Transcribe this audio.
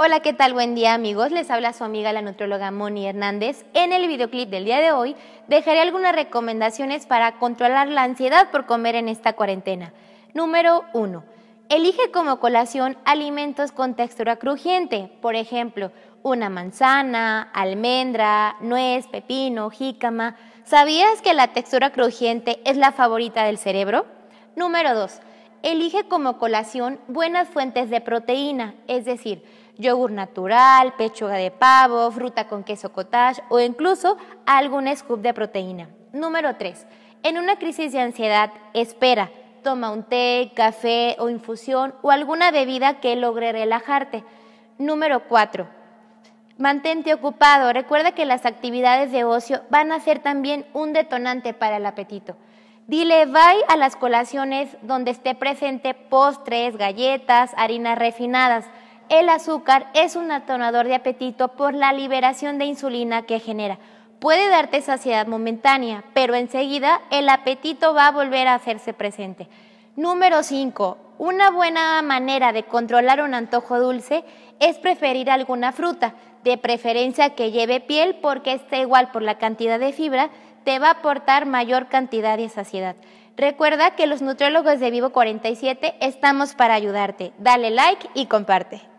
Hola, ¿qué tal? Buen día amigos. Les habla su amiga la nutrióloga Moni Hernández. En el videoclip del día de hoy dejaré algunas recomendaciones para controlar la ansiedad por comer en esta cuarentena. Número 1. Elige como colación alimentos con textura crujiente, por ejemplo, una manzana, almendra, nuez, pepino, jícama. ¿Sabías que la textura crujiente es la favorita del cerebro? Número 2. Elige como colación buenas fuentes de proteína, es decir, yogur natural, pechuga de pavo, fruta con queso cottage o incluso algún scoop de proteína. Número 3. En una crisis de ansiedad, espera, toma un té, café o infusión o alguna bebida que logre relajarte. Número 4. Mantente ocupado. Recuerda que las actividades de ocio van a ser también un detonante para el apetito. Dile bye a las colaciones donde esté presente postres, galletas, harinas refinadas el azúcar es un atonador de apetito por la liberación de insulina que genera. Puede darte saciedad momentánea, pero enseguida el apetito va a volver a hacerse presente. Número 5. Una buena manera de controlar un antojo dulce es preferir alguna fruta, de preferencia que lleve piel porque está igual por la cantidad de fibra, te va a aportar mayor cantidad de saciedad. Recuerda que los nutriólogos de Vivo 47 estamos para ayudarte. Dale like y comparte.